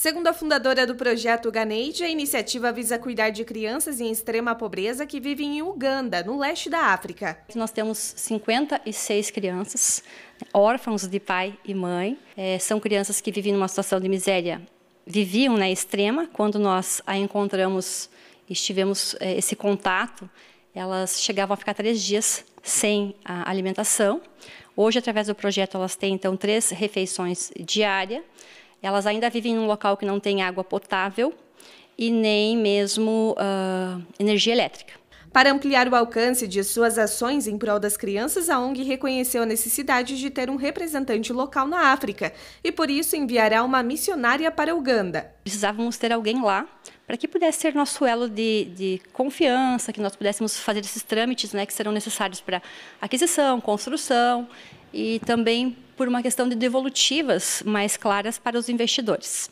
Segundo a fundadora do projeto Ganeide, a iniciativa visa cuidar de crianças em extrema pobreza que vivem em Uganda, no leste da África. Nós temos 56 crianças órfãos de pai e mãe. É, são crianças que vivem numa situação de miséria, viviam na né, extrema. Quando nós a encontramos e tivemos é, esse contato, elas chegavam a ficar três dias sem a alimentação. Hoje, através do projeto, elas têm então três refeições diárias elas ainda vivem em um local que não tem água potável e nem mesmo uh, energia elétrica. Para ampliar o alcance de suas ações em prol das crianças, a ONG reconheceu a necessidade de ter um representante local na África e, por isso, enviará uma missionária para Uganda. Precisávamos ter alguém lá para que pudesse ser nosso elo de, de, confiança, que nós pudéssemos fazer esses trâmites né, que serão necessários para aquisição, construção e também por uma questão de devolutivas mais claras para os investidores.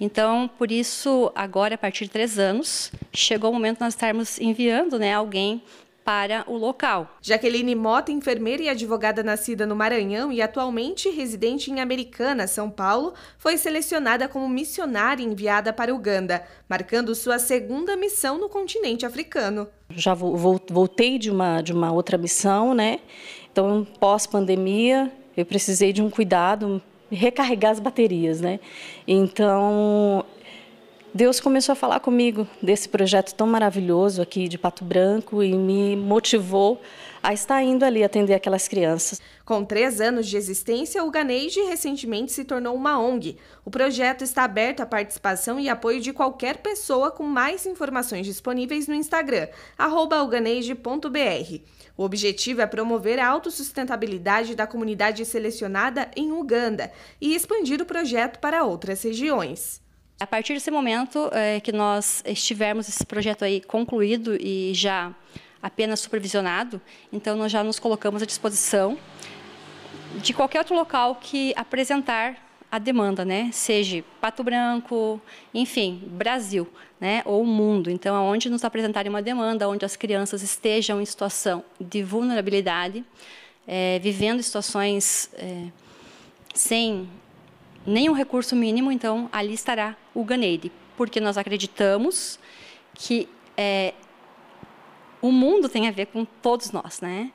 Então, por isso, agora, a partir de três anos, chegou o momento de nós estarmos enviando né, alguém para o local. Jaqueline Mota, enfermeira e advogada nascida no Maranhão e atualmente residente em Americana, São Paulo, foi selecionada como missionária enviada para Uganda, marcando sua segunda missão no continente africano. Já voltei de uma, de uma outra missão, né? Então, pós-pandemia, eu precisei de um cuidado, recarregar as baterias, né? Então, Deus começou a falar comigo desse projeto tão maravilhoso aqui de Pato Branco e me motivou a estar indo ali atender aquelas crianças. Com três anos de existência, o Ganeide recentemente se tornou uma ONG. O projeto está aberto à participação e apoio de qualquer pessoa com mais informações disponíveis no Instagram, arroba o objetivo é promover a autossustentabilidade da comunidade selecionada em Uganda e expandir o projeto para outras regiões. A partir desse momento é, que nós estivermos esse projeto aí concluído e já apenas supervisionado, então nós já nos colocamos à disposição de qualquer outro local que apresentar a demanda, né? Seja Pato Branco, enfim, Brasil, né? Ou mundo. Então, aonde nos apresentarem uma demanda, onde as crianças estejam em situação de vulnerabilidade, é, vivendo situações é, sem nenhum recurso mínimo, então ali estará o Ganeide, porque nós acreditamos que é, o mundo tem a ver com todos nós, né?